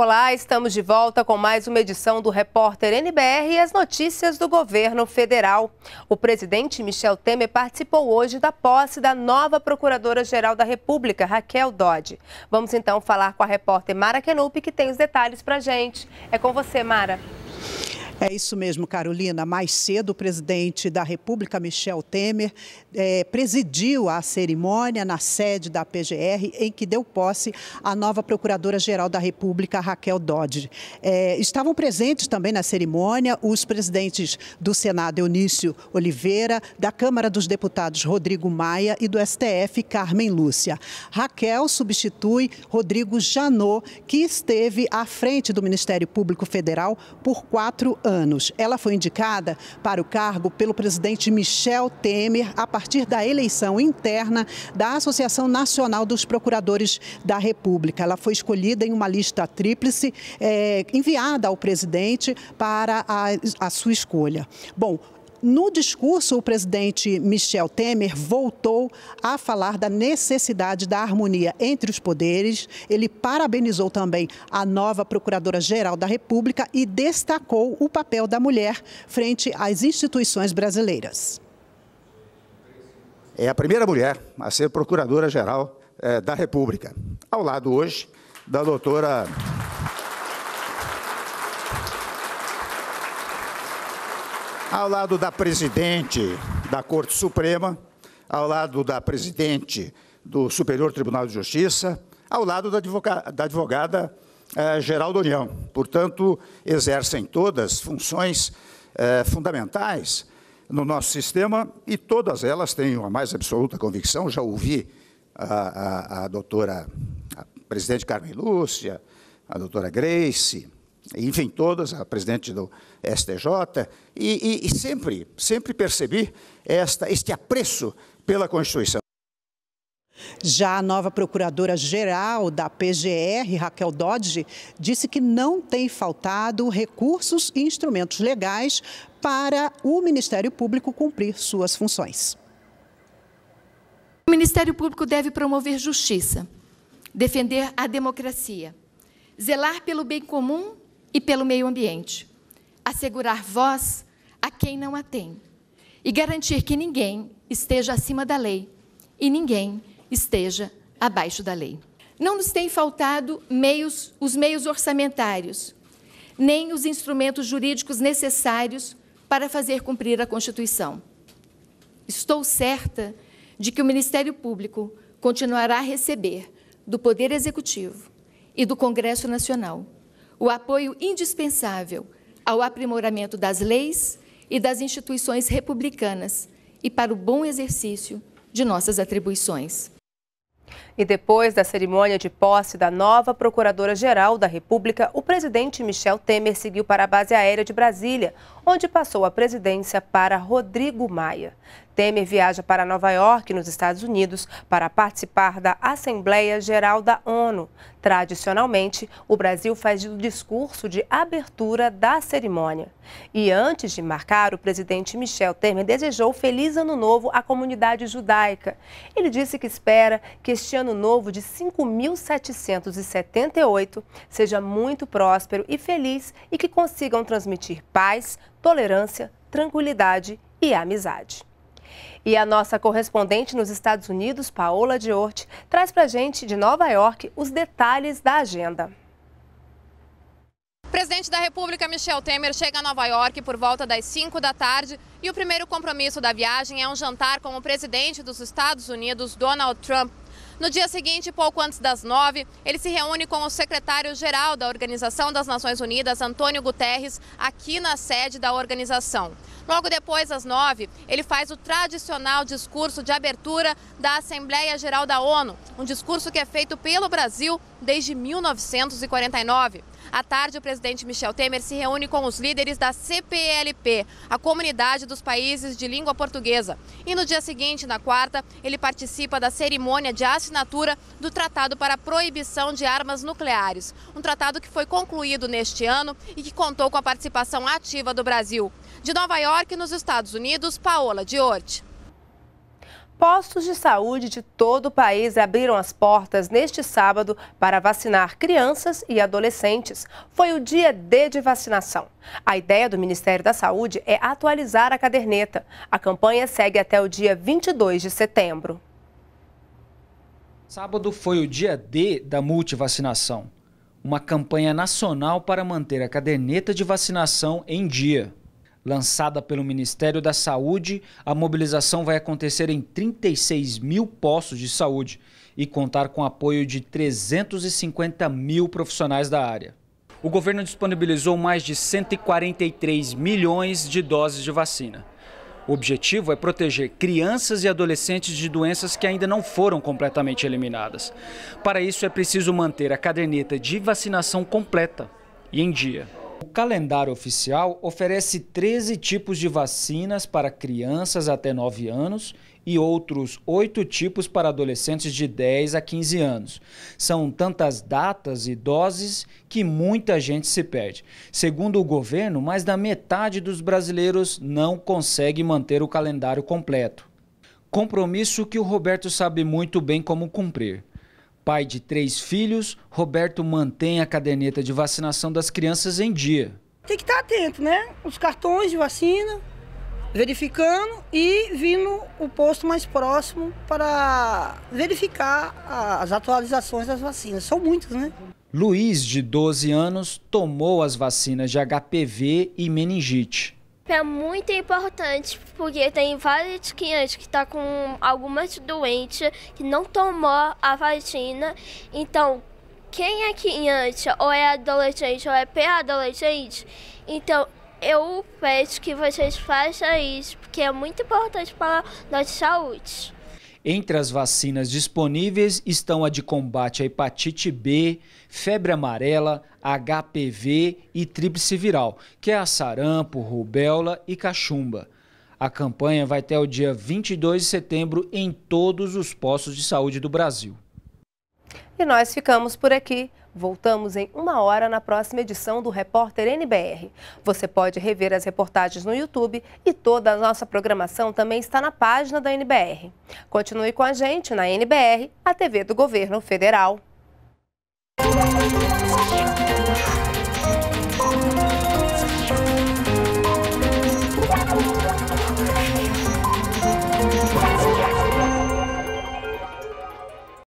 Olá, estamos de volta com mais uma edição do Repórter NBR e as notícias do governo federal. O presidente Michel Temer participou hoje da posse da nova Procuradora-Geral da República, Raquel Dodge. Vamos então falar com a repórter Mara Kenup, que tem os detalhes pra gente. É com você, Mara. É isso mesmo, Carolina. Mais cedo, o presidente da República, Michel Temer, é, presidiu a cerimônia na sede da PGR, em que deu posse à nova Procuradora-Geral da República, Raquel Dodge. É, estavam presentes também na cerimônia os presidentes do Senado, Eunício Oliveira, da Câmara dos Deputados, Rodrigo Maia, e do STF, Carmen Lúcia. Raquel substitui Rodrigo Janot, que esteve à frente do Ministério Público Federal por quatro anos anos. Ela foi indicada para o cargo pelo presidente Michel Temer a partir da eleição interna da Associação Nacional dos Procuradores da República. Ela foi escolhida em uma lista tríplice é, enviada ao presidente para a, a sua escolha. Bom, no discurso, o presidente Michel Temer voltou a falar da necessidade da harmonia entre os poderes. Ele parabenizou também a nova Procuradora-Geral da República e destacou o papel da mulher frente às instituições brasileiras. É a primeira mulher a ser Procuradora-Geral eh, da República, ao lado hoje da doutora ao lado da presidente da Corte Suprema, ao lado da presidente do Superior Tribunal de Justiça, ao lado da, advogada, da advogada eh, geral da União. Portanto, exercem todas funções eh, fundamentais no nosso sistema e todas elas têm uma mais absoluta convicção. Já ouvi a, a, a doutora a presidente Carmen Lúcia, a doutora Grace, enfim, todas, a presidente do STJ, e, e, e sempre, sempre percebi esta, este apreço pela Constituição. Já a nova procuradora-geral da PGR, Raquel Dodge, disse que não tem faltado recursos e instrumentos legais para o Ministério Público cumprir suas funções. O Ministério Público deve promover justiça, defender a democracia, zelar pelo bem comum e pelo meio ambiente, assegurar voz a quem não a tem e garantir que ninguém esteja acima da lei e ninguém esteja abaixo da lei. Não nos têm faltado meios, os meios orçamentários, nem os instrumentos jurídicos necessários para fazer cumprir a Constituição. Estou certa de que o Ministério Público continuará a receber do Poder Executivo e do Congresso Nacional o apoio indispensável ao aprimoramento das leis e das instituições republicanas e para o bom exercício de nossas atribuições. E depois da cerimônia de posse da nova Procuradora-Geral da República, o presidente Michel Temer seguiu para a base aérea de Brasília, onde passou a presidência para Rodrigo Maia. Temer viaja para Nova York, nos Estados Unidos, para participar da Assembleia Geral da ONU. Tradicionalmente, o Brasil faz o discurso de abertura da cerimônia. E antes de marcar, o presidente Michel Temer desejou feliz ano novo à comunidade judaica. Ele disse que espera que este ano novo de 5.778 seja muito próspero e feliz e que consigam transmitir paz, tolerância, tranquilidade e amizade. E a nossa correspondente nos Estados Unidos, Paola Diort, traz para a gente de Nova York os detalhes da agenda. O presidente da República, Michel Temer, chega a Nova York por volta das 5 da tarde e o primeiro compromisso da viagem é um jantar com o presidente dos Estados Unidos, Donald Trump. No dia seguinte, pouco antes das nove, ele se reúne com o secretário-geral da Organização das Nações Unidas, Antônio Guterres, aqui na sede da organização. Logo depois, às nove, ele faz o tradicional discurso de abertura da Assembleia Geral da ONU, um discurso que é feito pelo Brasil desde 1949. À tarde, o presidente Michel Temer se reúne com os líderes da CPLP, a Comunidade dos Países de Língua Portuguesa. E no dia seguinte, na quarta, ele participa da cerimônia de assinatura do Tratado para a Proibição de Armas Nucleares, um tratado que foi concluído neste ano e que contou com a participação ativa do Brasil. De Nova York, York, nos Estados Unidos, Paola Diorte. Postos de saúde de todo o país abriram as portas neste sábado para vacinar crianças e adolescentes. Foi o dia D de vacinação. A ideia do Ministério da Saúde é atualizar a caderneta. A campanha segue até o dia 22 de setembro. Sábado foi o dia D da multivacinação, uma campanha nacional para manter a caderneta de vacinação em dia lançada pelo Ministério da Saúde, a mobilização vai acontecer em 36 mil postos de saúde e contar com apoio de 350 mil profissionais da área. O governo disponibilizou mais de 143 milhões de doses de vacina. O objetivo é proteger crianças e adolescentes de doenças que ainda não foram completamente eliminadas. Para isso, é preciso manter a caderneta de vacinação completa e em dia. O calendário oficial oferece 13 tipos de vacinas para crianças até 9 anos e outros oito tipos para adolescentes de 10 a 15 anos. São tantas datas e doses que muita gente se perde. Segundo o governo, mais da metade dos brasileiros não consegue manter o calendário completo. Compromisso que o Roberto sabe muito bem como cumprir. Pai de três filhos, Roberto mantém a caderneta de vacinação das crianças em dia. Tem que estar atento, né? Os cartões de vacina, verificando e vindo o posto mais próximo para verificar as atualizações das vacinas. São muitas, né? Luiz, de 12 anos, tomou as vacinas de HPV e meningite é muito importante, porque tem várias crianças que tá com algumas doentes que não tomou a vacina. Então, quem é criança, ou é adolescente, ou é pré-adolescente, então eu peço que vocês façam isso, porque é muito importante para a nossa saúde. Entre as vacinas disponíveis estão a de combate à hepatite B, febre amarela, HPV e tríplice viral, que é a sarampo, rubéola e cachumba. A campanha vai até o dia 22 de setembro em todos os postos de saúde do Brasil. E nós ficamos por aqui. Voltamos em uma hora na próxima edição do Repórter NBR. Você pode rever as reportagens no YouTube e toda a nossa programação também está na página da NBR. Continue com a gente na NBR, a TV do Governo Federal.